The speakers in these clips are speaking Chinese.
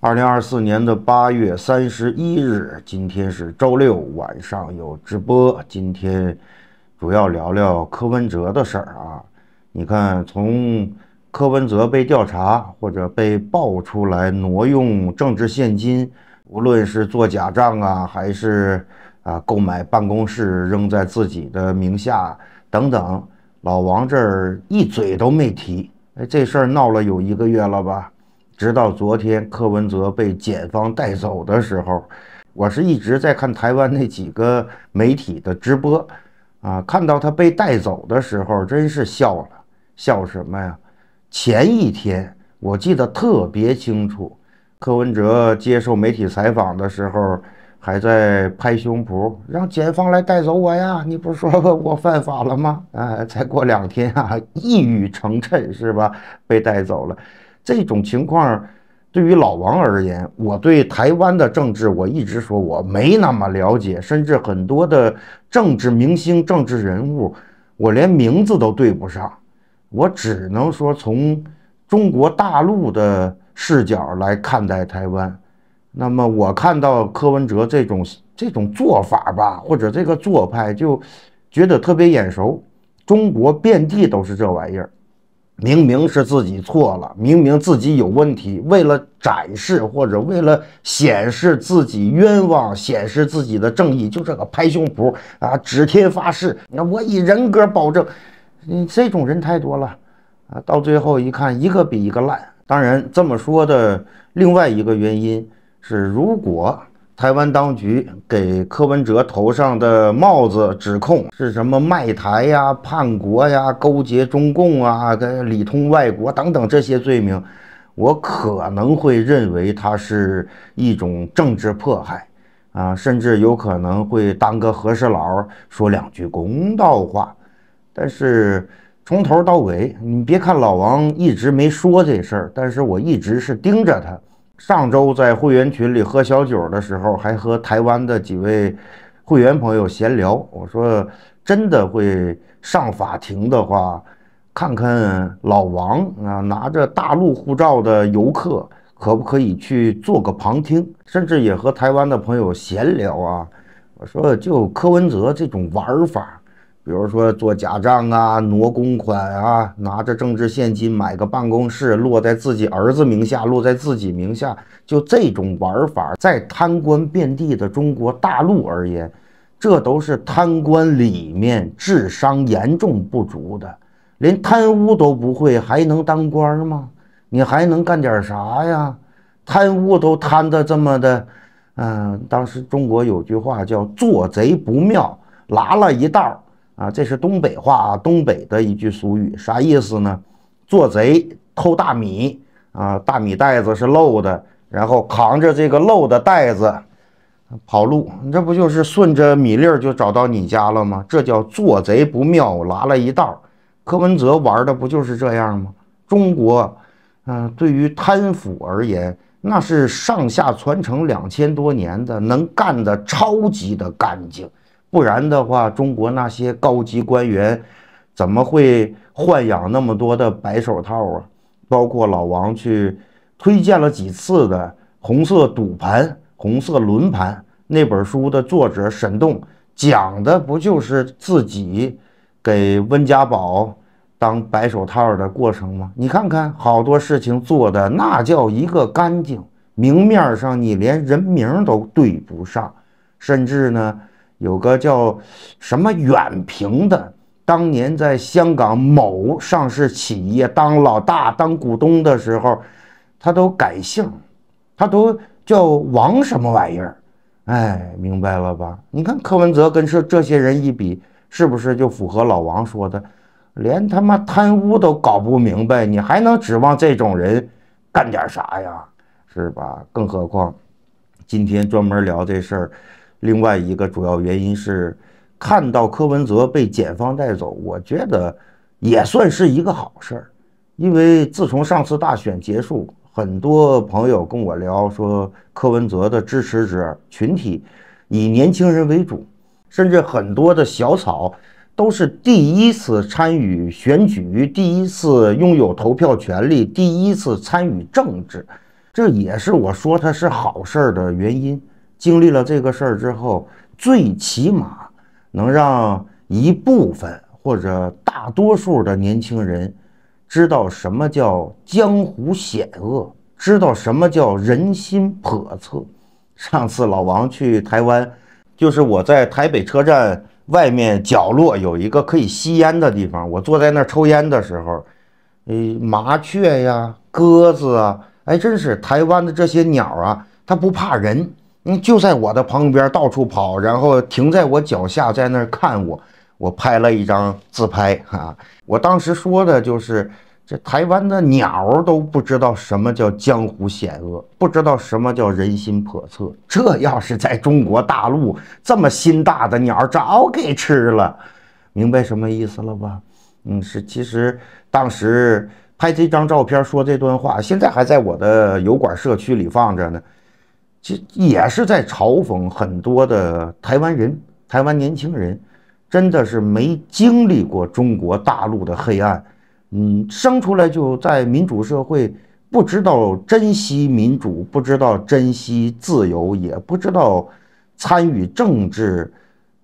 二零二四年的八月三十一日，今天是周六晚上有直播。今天主要聊聊柯文哲的事儿啊。你看，从柯文哲被调查或者被曝出来挪用政治现金，无论是做假账啊，还是啊购买办公室扔在自己的名下等等，老王这儿一嘴都没提。哎，这事儿闹了有一个月了吧？直到昨天柯文哲被检方带走的时候，我是一直在看台湾那几个媒体的直播啊，看到他被带走的时候，真是笑了。笑什么呀？前一天我记得特别清楚，柯文哲接受媒体采访的时候，还在拍胸脯，让检方来带走我呀！你不是说我犯法了吗？啊，再过两天啊，一语成谶是吧？被带走了。这种情况对于老王而言，我对台湾的政治，我一直说我没那么了解，甚至很多的政治明星、政治人物，我连名字都对不上。我只能说从中国大陆的视角来看待台湾。那么我看到柯文哲这种这种做法吧，或者这个做派，就觉得特别眼熟。中国遍地都是这玩意儿。明明是自己错了，明明自己有问题，为了展示或者为了显示自己冤枉，显示自己的正义，就这个拍胸脯啊，指天发誓，那我以人格保证，你这种人太多了啊，到最后一看，一个比一个烂。当然这么说的另外一个原因是，如果。台湾当局给柯文哲头上的帽子指控是什么卖台呀、叛国呀、勾结中共啊、跟里通外国等等这些罪名，我可能会认为它是一种政治迫害啊，甚至有可能会当个和事佬说两句公道话。但是从头到尾，你别看老王一直没说这事儿，但是我一直是盯着他。上周在会员群里喝小酒的时候，还和台湾的几位会员朋友闲聊。我说，真的会上法庭的话，看看老王啊，拿着大陆护照的游客可不可以去做个旁听？甚至也和台湾的朋友闲聊啊。我说，就柯文哲这种玩法。比如说做假账啊，挪公款啊，拿着政治现金买个办公室，落在自己儿子名下，落在自己名下，就这种玩法，在贪官遍地的中国大陆而言，这都是贪官里面智商严重不足的，连贪污都不会，还能当官吗？你还能干点啥呀？贪污都贪的这么的，嗯，当时中国有句话叫“做贼不妙”，拉了一道。啊，这是东北话，啊，东北的一句俗语，啥意思呢？做贼偷大米啊，大米袋子是漏的，然后扛着这个漏的袋子跑路，这不就是顺着米粒儿就找到你家了吗？这叫做贼不妙，拉了一道。柯文哲玩的不就是这样吗？中国，嗯，对于贪腐而言，那是上下传承两千多年的，能干的超级的干净。不然的话，中国那些高级官员怎么会豢养那么多的白手套啊？包括老王去推荐了几次的《红色赌盘》《红色轮盘》那本书的作者沈栋，讲的不就是自己给温家宝当白手套的过程吗？你看看，好多事情做的那叫一个干净，明面上你连人名都对不上，甚至呢。有个叫什么远平的，当年在香港某上市企业当老大、当股东的时候，他都改姓，他都叫王什么玩意儿？哎，明白了吧？你看柯文哲跟这这些人一比，是不是就符合老王说的，连他妈贪污都搞不明白，你还能指望这种人干点啥呀？是吧？更何况，今天专门聊这事儿。另外一个主要原因是，看到柯文哲被检方带走，我觉得也算是一个好事儿，因为自从上次大选结束，很多朋友跟我聊说，柯文哲的支持者群体以年轻人为主，甚至很多的小草都是第一次参与选举，第一次拥有投票权利，第一次参与政治，这也是我说他是好事儿的原因。经历了这个事儿之后，最起码能让一部分或者大多数的年轻人知道什么叫江湖险恶，知道什么叫人心叵测。上次老王去台湾，就是我在台北车站外面角落有一个可以吸烟的地方，我坐在那儿抽烟的时候，呃，麻雀呀、鸽子啊，哎，真是台湾的这些鸟啊，它不怕人。就在我的旁边到处跑，然后停在我脚下，在那儿看我。我拍了一张自拍哈。我当时说的就是，这台湾的鸟都不知道什么叫江湖险恶，不知道什么叫人心叵测。这要是在中国大陆，这么心大的鸟早给吃了。明白什么意思了吧？嗯，是。其实当时拍这张照片说这段话，现在还在我的油管社区里放着呢。这也是在嘲讽很多的台湾人、台湾年轻人，真的是没经历过中国大陆的黑暗，嗯，生出来就在民主社会，不知道珍惜民主，不知道珍惜自由，也不知道参与政治。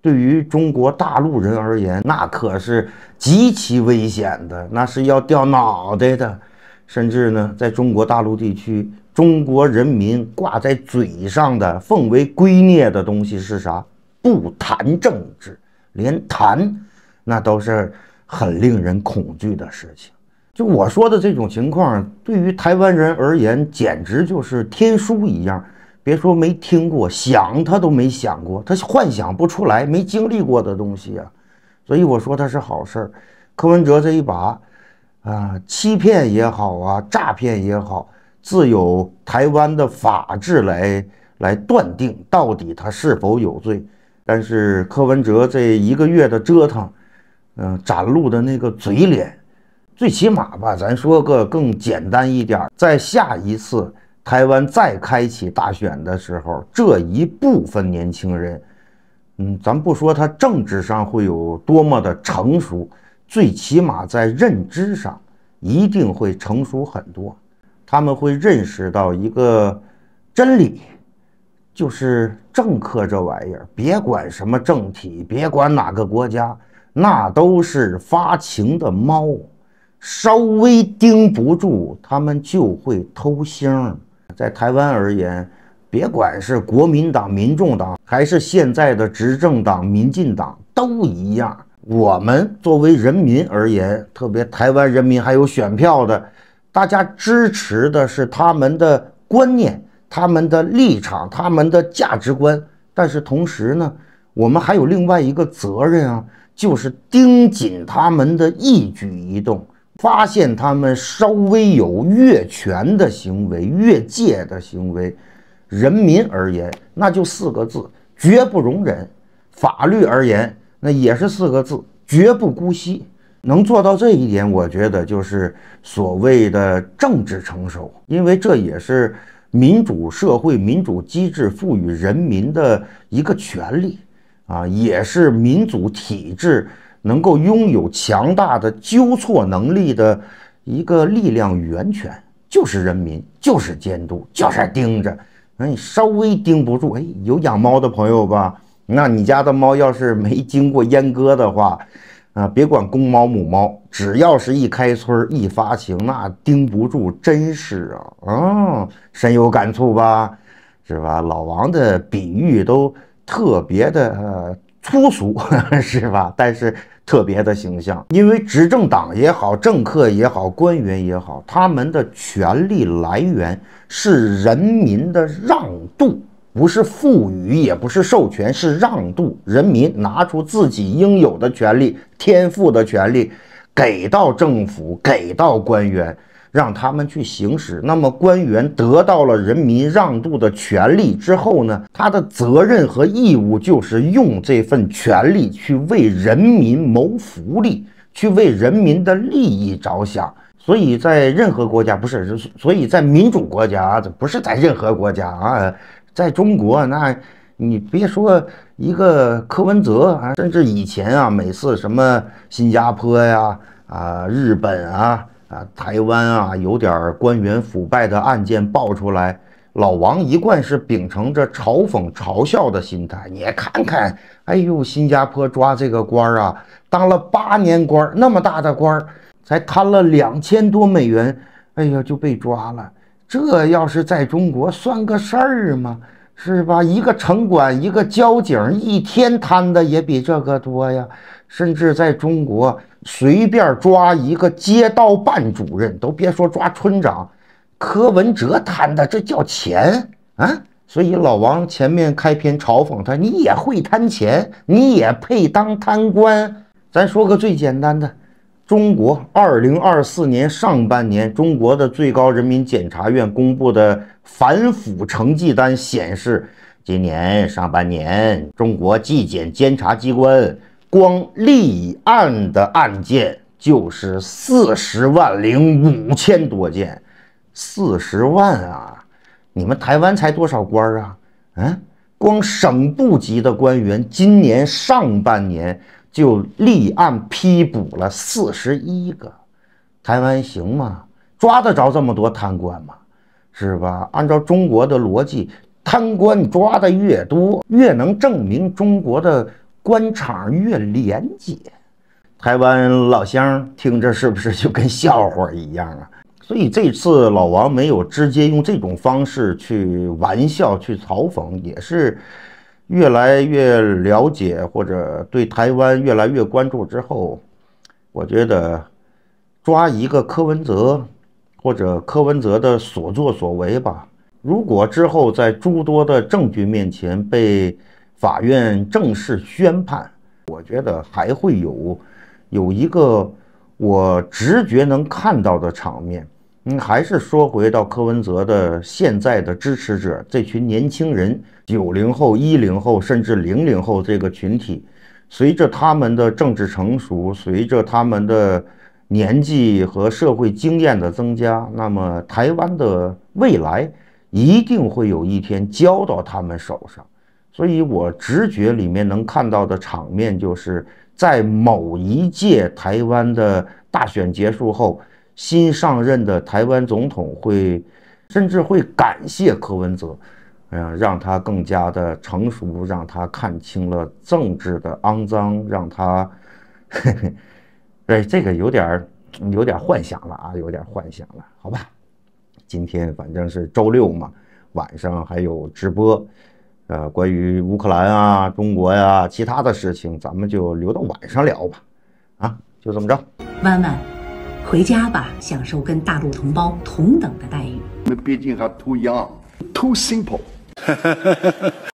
对于中国大陆人而言，那可是极其危险的，那是要掉脑袋的，甚至呢，在中国大陆地区。中国人民挂在嘴上的、奉为圭臬的东西是啥？不谈政治，连谈那都是很令人恐惧的事情。就我说的这种情况，对于台湾人而言，简直就是天书一样。别说没听过，想他都没想过，他幻想不出来，没经历过的东西啊。所以我说他是好事儿。柯文哲这一把，啊，欺骗也好啊，诈骗也好。自有台湾的法制来来断定到底他是否有罪。但是柯文哲这一个月的折腾，嗯，展露的那个嘴脸，最起码吧，咱说个更简单一点儿，在下一次台湾再开启大选的时候，这一部分年轻人，嗯，咱不说他政治上会有多么的成熟，最起码在认知上一定会成熟很多。他们会认识到一个真理，就是政客这玩意儿，别管什么政体，别管哪个国家，那都是发情的猫，稍微盯不住，他们就会偷腥。在台湾而言，别管是国民党、民众党，还是现在的执政党民进党，都一样。我们作为人民而言，特别台湾人民还有选票的。大家支持的是他们的观念、他们的立场、他们的价值观，但是同时呢，我们还有另外一个责任啊，就是盯紧他们的一举一动，发现他们稍微有越权的行为、越界的行为，人民而言，那就四个字，绝不容忍；法律而言，那也是四个字，绝不姑息。能做到这一点，我觉得就是所谓的政治成熟，因为这也是民主社会民主机制赋予人民的一个权利啊，也是民主体制能够拥有强大的纠错能力的一个力量源泉，就是人民，就是监督，就是盯着。那你稍微盯不住，哎，有养猫的朋友吧？那你家的猫要是没经过阉割的话。啊，别管公猫母猫，只要是一开春儿一发情，那盯不住，真是啊啊，深有感触吧？是吧？老王的比喻都特别的粗俗，是吧？但是特别的形象，因为执政党也好，政客也好，官员也好，他们的权力来源是人民的让渡。不是赋予，也不是授权，是让渡。人民拿出自己应有的权利、天赋的权利，给到政府，给到官员，让他们去行使。那么，官员得到了人民让渡的权利之后呢？他的责任和义务就是用这份权利去为人民谋福利，去为人民的利益着想。所以在任何国家，不是？所以在民主国家，这不是在任何国家啊。在中国，那你别说一个柯文哲啊，甚至以前啊，每次什么新加坡呀、啊日本啊、啊台湾啊，有点官员腐败的案件爆出来，老王一贯是秉承着嘲讽、嘲笑的心态。你看看，哎呦，新加坡抓这个官啊，当了八年官，那么大的官，才贪了两千多美元，哎呀，就被抓了。这要是在中国算个事儿吗？是吧？一个城管，一个交警，一天贪的也比这个多呀。甚至在中国，随便抓一个街道办主任，都别说抓村长。柯文哲贪的这叫钱啊！所以老王前面开篇嘲讽他，你也会贪钱，你也配当贪官？咱说个最简单的。中国二零二四年上半年，中国的最高人民检察院公布的反腐成绩单显示，今年上半年，中国纪检监察机关光立案的案件就是四十万零五千多件，四十万啊！你们台湾才多少官啊？嗯，光省部级的官员，今年上半年。就立案批捕了四十一个，台湾行吗？抓得着这么多贪官吗？是吧？按照中国的逻辑，贪官抓得越多，越能证明中国的官场越廉洁。台湾老乡听着是不是就跟笑话一样啊？所以这次老王没有直接用这种方式去玩笑、去嘲讽，也是。越来越了解或者对台湾越来越关注之后，我觉得抓一个柯文哲或者柯文哲的所作所为吧。如果之后在诸多的证据面前被法院正式宣判，我觉得还会有有一个我直觉能看到的场面。嗯，还是说回到柯文哲的现在的支持者这群年轻人，九零后、一零后，甚至零零后这个群体，随着他们的政治成熟，随着他们的年纪和社会经验的增加，那么台湾的未来一定会有一天交到他们手上。所以，我直觉里面能看到的场面，就是在某一届台湾的大选结束后。新上任的台湾总统会，甚至会感谢柯文哲，嗯，让他更加的成熟，让他看清了政治的肮脏，让他，嘿嘿，哎，这个有点儿，有点幻想了啊，有点幻想了，好吧。今天反正是周六嘛，晚上还有直播，呃，关于乌克兰啊、中国呀其他的事情，咱们就留到晚上聊吧。啊，就这么着，弯弯。回家吧，享受跟大陆同胞同等的待遇。那毕竟还 too young，too simple。